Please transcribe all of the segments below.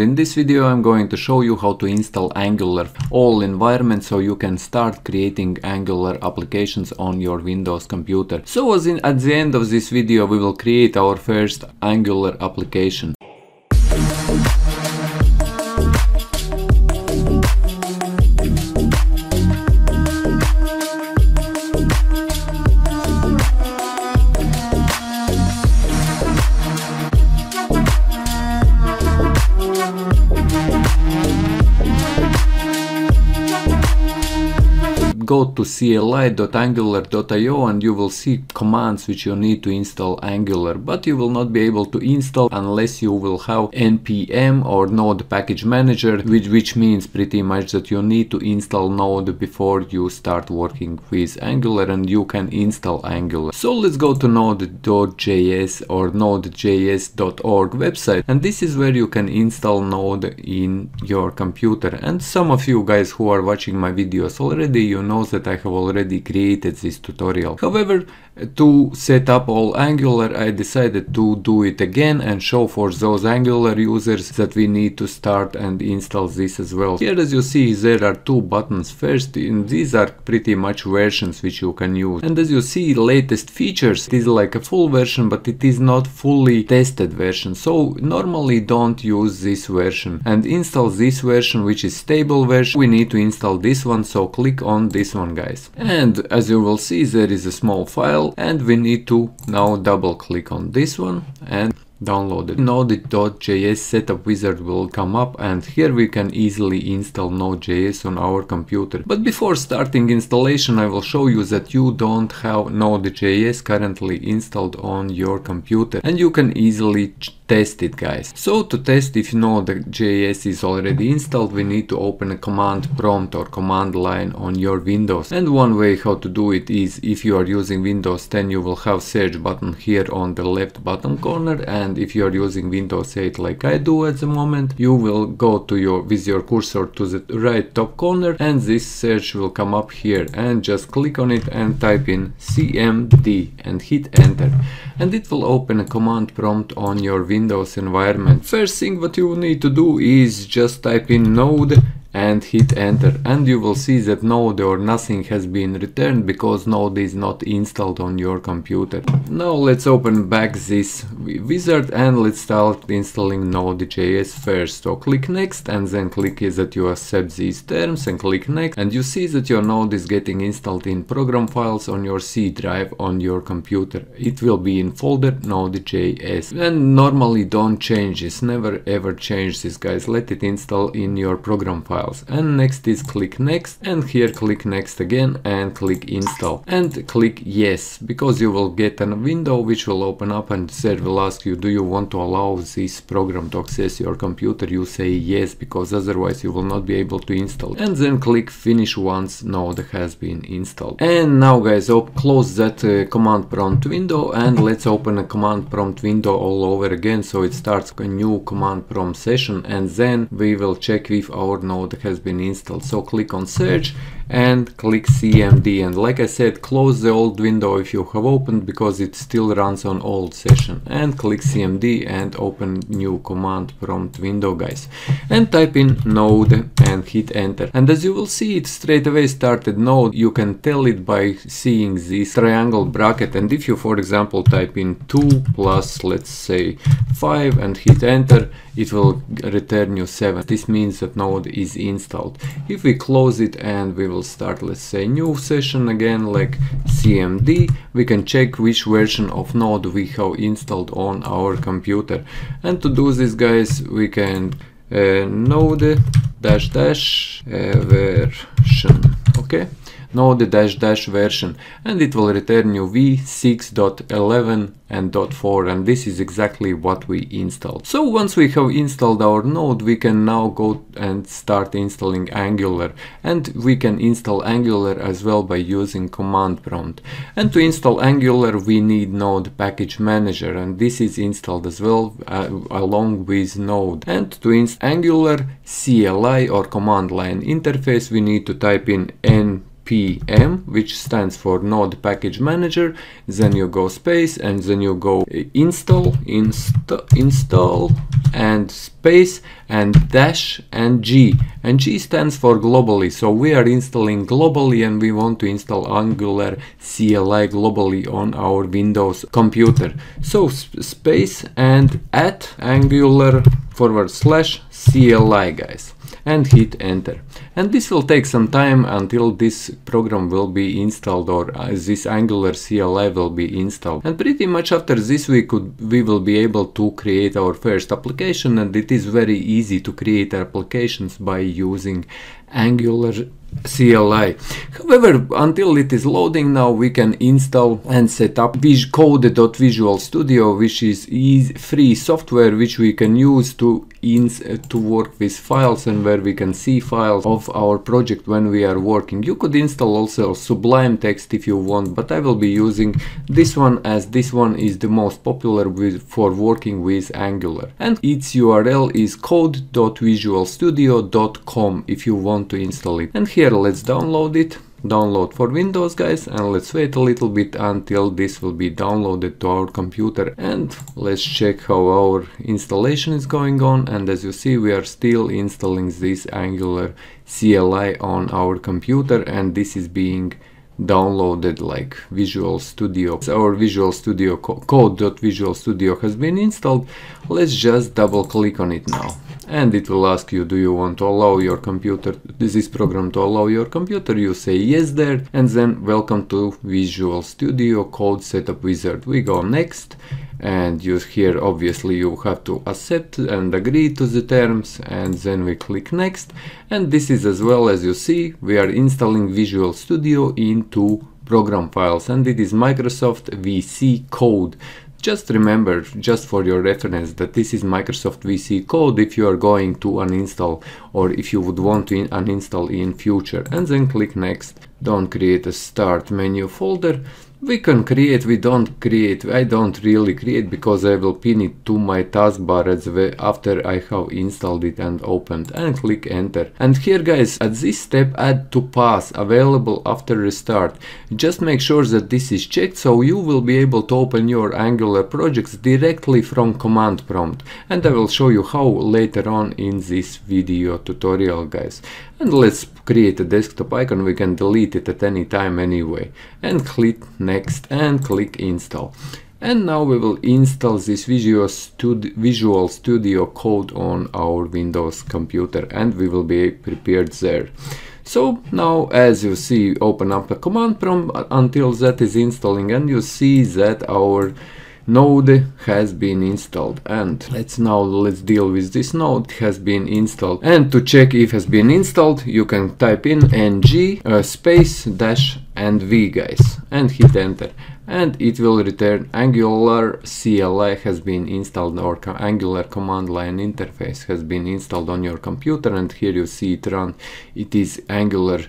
in this video I'm going to show you how to install Angular all environment so you can start creating Angular applications on your Windows computer. So as in, at the end of this video we will create our first Angular application. go to cli.angular.io and you will see commands which you need to install Angular, but you will not be able to install unless you will have npm or node package manager, which, which means pretty much that you need to install node before you start working with Angular and you can install Angular. So let's go to node.js or nodejs.org website and this is where you can install node in your computer. And some of you guys who are watching my videos already, you know knows that I have already created this tutorial. However, to set up all Angular I decided to do it again and show for those Angular users that we need to start and install this as well. Here as you see there are two buttons first and these are pretty much versions which you can use. And as you see latest features it is like a full version but it is not fully tested version so normally don't use this version and install this version which is stable version. We need to install this one so click on this one guys. And as you will see there is a small file file and we need to now double click on this one and downloaded. Node.js setup wizard will come up and here we can easily install Node.js on our computer. But before starting installation I will show you that you don't have Node.js currently installed on your computer and you can easily test it guys. So to test if Node.js is already installed we need to open a command prompt or command line on your Windows. And one way how to do it is if you are using Windows 10 you will have search button here on the left bottom corner and and if you are using Windows 8 like I do at the moment, you will go to your with your cursor to the right top corner and this search will come up here and just click on it and type in CMD and hit enter and it will open a command prompt on your Windows environment. First thing what you need to do is just type in node and hit enter and you will see that node or nothing has been returned because node is not installed on your computer. Now let's open back this wizard and let's start installing node.js first. So click next and then click that you accept these terms and click next and you see that your node is getting installed in program files on your C drive on your computer. It will be in folder node.js. And normally don't change this, never ever change this guys, let it install in your program file files and next is click next and here click next again and click install and click yes because you will get a window which will open up and said will ask you do you want to allow this program to access your computer you say yes because otherwise you will not be able to install and then click finish once node has been installed and now guys close that uh, command prompt window and let's open a command prompt window all over again so it starts a new command prompt session and then we will check with our node has been installed. So click on search and click CMD. And like I said, close the old window if you have opened because it still runs on old session and click CMD and open new command prompt window guys and type in node and hit enter. And as you will see, it straight away started node. You can tell it by seeing this triangle bracket. And if you, for example, type in 2 plus, let's say 5 and hit enter, it will return you 7. This means that node is installed. If we close it and we will start, let's say, new session again, like CMD, we can check which version of Node we have installed on our computer. And to do this, guys, we can uh, node dash dash uh, version, okay? node dash dash version and it will return you v6.11 and .4 and this is exactly what we installed. So once we have installed our node we can now go and start installing Angular and we can install Angular as well by using command prompt. And to install Angular we need node package manager and this is installed as well uh, along with node. And to install Angular CLI or command line interface we need to type in n npm, which stands for node package manager, then you go space and then you go install, inst install and space and dash and g. And g stands for globally, so we are installing globally and we want to install Angular CLI globally on our Windows computer. So space and at angular forward slash CLI guys and hit enter. And this will take some time until this program will be installed or uh, this Angular CLI will be installed. And pretty much after this we could we will be able to create our first application and it is very easy to create applications by using Angular CLI. However, until it is loading now, we can install and set up code.visual studio, which is easy, free software which we can use to to work with files and where we can see files of our project when we are working. You could install also Sublime Text if you want, but I will be using this one as this one is the most popular with, for working with Angular. And its URL is code.visualstudio.com if you want to install it. And here here let's download it download for Windows guys and let's wait a little bit until this will be downloaded to our computer and let's check how our installation is going on and as you see we are still installing this Angular CLI on our computer and this is being downloaded like Visual Studio. So our Visual Studio co Visual studio has been installed. Let's just double click on it now and it will ask you do you want to allow your computer this program to allow your computer you say yes there and then welcome to Visual Studio Code Setup Wizard we go next and you here obviously you have to accept and agree to the terms and then we click next and this is as well as you see we are installing Visual Studio into program files and it is Microsoft VC code just remember, just for your reference, that this is Microsoft VC code if you are going to uninstall or if you would want to uninstall in future and then click next. Don't create a start menu folder we can create we don't create i don't really create because i will pin it to my taskbar after i have installed it and opened and click enter and here guys at this step add to pass available after restart just make sure that this is checked so you will be able to open your angular projects directly from command prompt and i will show you how later on in this video tutorial guys and let's create a desktop icon we can delete it at any time anyway and click next and click install and now we will install this Visual Studio, Visual Studio code on our Windows computer and we will be prepared there. So now as you see open up a command prompt until that is installing and you see that our node has been installed and let's now let's deal with this node it has been installed and to check if has been installed you can type in ng uh, space dash and v guys and hit enter and it will return angular CLI has been installed or co angular command line interface has been installed on your computer and here you see it run it is angular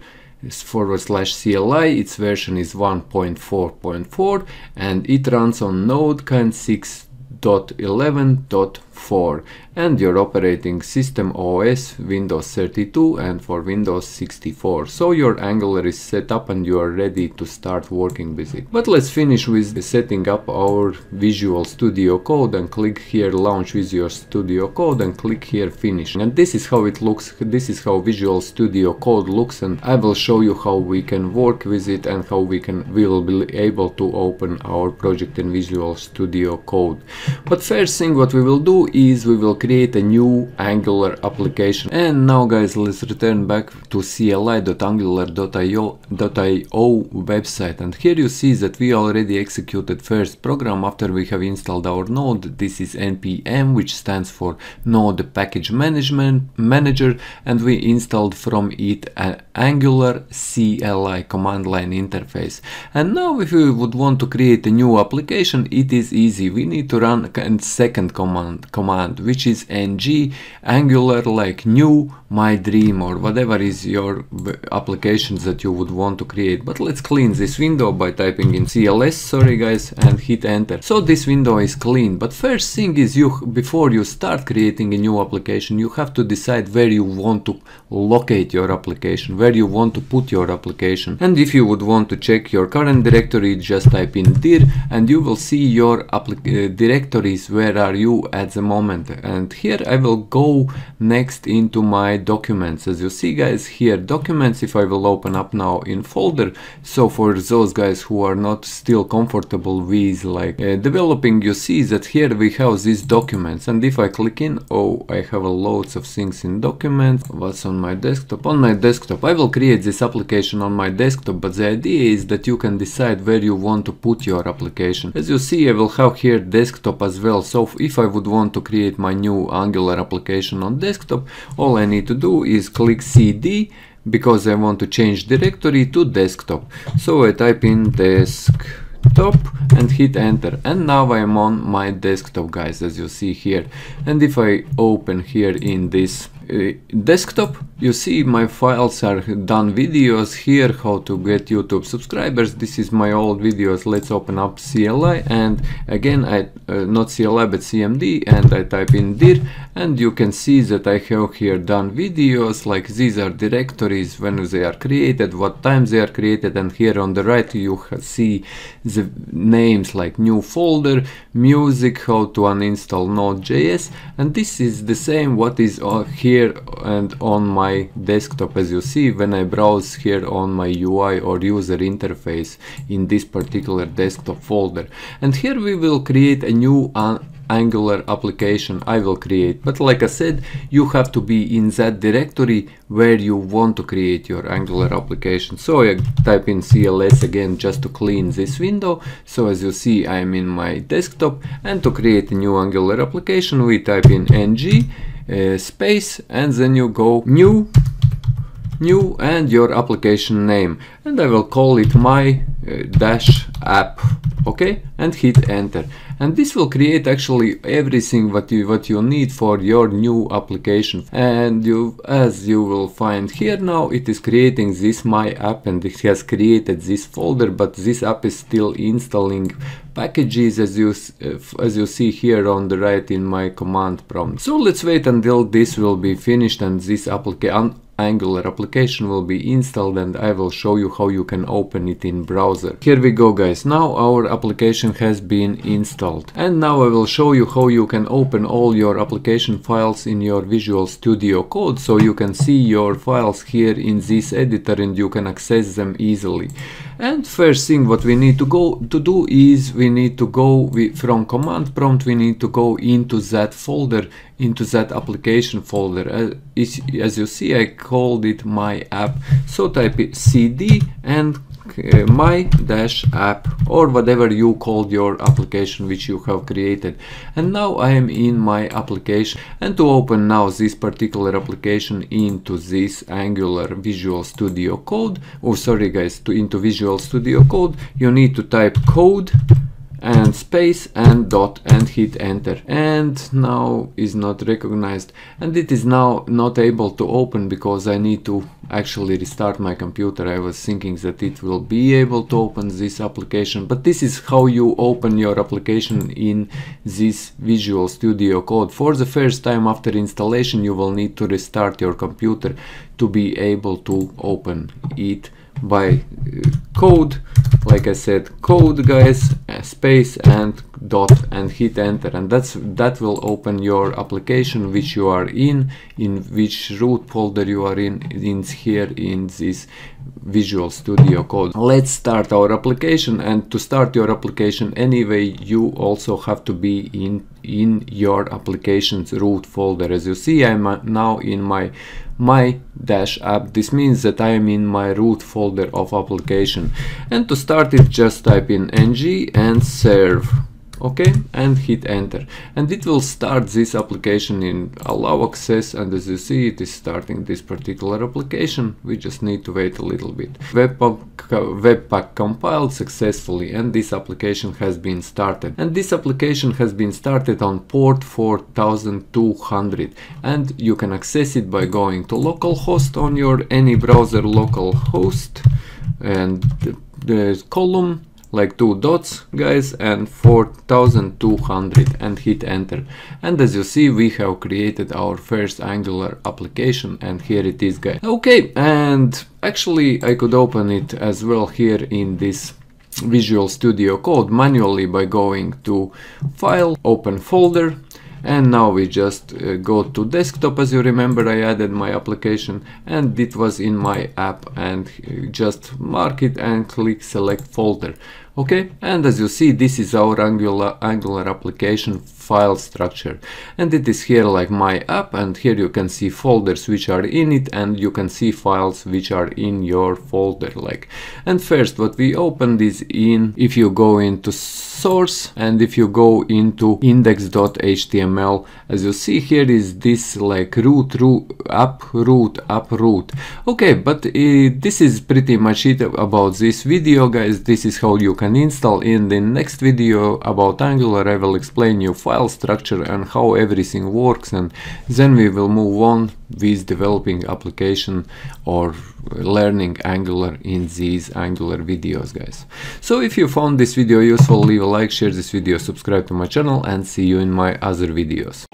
forward slash CLI, its version is 1.4.4 and it runs on Node 6.11.1. 4 and your operating system OS Windows 32 and for Windows 64 so your Angular is set up and you are ready to start working with it. But let's finish with setting up our Visual Studio Code and click here launch Visual Studio Code and click here finish and this is how it looks this is how Visual Studio Code looks and I will show you how we can work with it and how we can we will be able to open our project in Visual Studio Code. But first thing what we will do is we will create a new Angular application. And now guys, let's return back to cli.angular.io website. And here you see that we already executed first program after we have installed our node. This is npm, which stands for node package management manager. And we installed from it an Angular CLI command line interface. And now if we would want to create a new application, it is easy. We need to run a second command command which is ng angular like new my dream or whatever is your applications that you would want to create but let's clean this window by typing in cls sorry guys and hit enter so this window is clean but first thing is you before you start creating a new application you have to decide where you want to locate your application where you want to put your application and if you would want to check your current directory just type in dir and you will see your uh, directories where are you at the moment and here I will go next into my documents as you see guys here documents if I will open up now in folder so for those guys who are not still comfortable with like uh, developing you see that here we have these documents and if I click in oh I have loads of things in documents what's on my desktop on my desktop I will create this application on my desktop but the idea is that you can decide where you want to put your application as you see I will have here desktop as well so if I would want want to create my new Angular application on desktop, all I need to do is click CD because I want to change directory to desktop. So I type in desktop and hit enter and now I am on my desktop guys as you see here and if I open here in this uh, desktop you see my files are done videos here how to get youtube subscribers this is my old videos let's open up cli and again i uh, not cli but cmd and i type in dir and you can see that i have here done videos like these are directories when they are created what time they are created and here on the right you see the names like new folder music how to uninstall node.js and this is the same what is uh, here here and on my desktop as you see when I browse here on my UI or user interface in this particular desktop folder and here we will create a new uh, angular application I will create but like I said you have to be in that directory where you want to create your angular application so I type in CLS again just to clean this window so as you see I'm in my desktop and to create a new angular application we type in ng uh, space and then you go new new and your application name and I will call it my uh, dash app okay and hit enter and this will create actually everything what you what you need for your new application and you as you will find here now it is creating this my app and it has created this folder but this app is still installing packages as you as you see here on the right in my command prompt so let's wait until this will be finished and this application Angular application will be installed and I will show you how you can open it in browser. Here we go guys, now our application has been installed. And now I will show you how you can open all your application files in your Visual Studio Code so you can see your files here in this editor and you can access them easily. And first thing what we need to go to do is we need to go with, from command prompt we need to go into that folder into that application folder. Uh, as you see I called it my app. So type cd and uh, my dash app or whatever you called your application which you have created and now I am in my application and to open now this particular application into this angular visual studio code or oh, sorry guys to into visual studio code you need to type code and space and dot and hit enter and now is not recognized and it is now not able to open because I need to actually restart my computer I was thinking that it will be able to open this application but this is how you open your application in this Visual Studio Code for the first time after installation you will need to restart your computer to be able to open it by uh, code like I said code guys uh, space and dot and hit enter and that's that will open your application which you are in in which root folder you are in in here in this visual studio code let's start our application and to start your application anyway you also have to be in in your application's root folder as you see i'm uh, now in my my dash app this means that i am in my root folder of application and to start it just type in ng and serve okay and hit enter and it will start this application in allow access and as you see it is starting this particular application we just need to wait a little bit webpack, webpack compiled successfully and this application has been started and this application has been started on port 4200 and you can access it by going to localhost on your any browser localhost and the, the column like two dots guys and 4200 and hit enter and as you see we have created our first angular application and here it is guys okay and actually i could open it as well here in this visual studio code manually by going to file open folder and now we just uh, go to desktop as you remember I added my application and it was in my app and uh, just mark it and click select folder Okay, and as you see, this is our Angular, Angular application file structure and it is here like my app and here you can see folders which are in it and you can see files which are in your folder like and first what we opened is in if you go into source and if you go into index.html as you see here is this like root root up root up root okay but uh, this is pretty much it about this video guys this is how you can install in the next video about angular i will explain you file structure and how everything works and then we will move on with developing application or learning Angular in these Angular videos guys. So if you found this video useful leave a like, share this video, subscribe to my channel and see you in my other videos.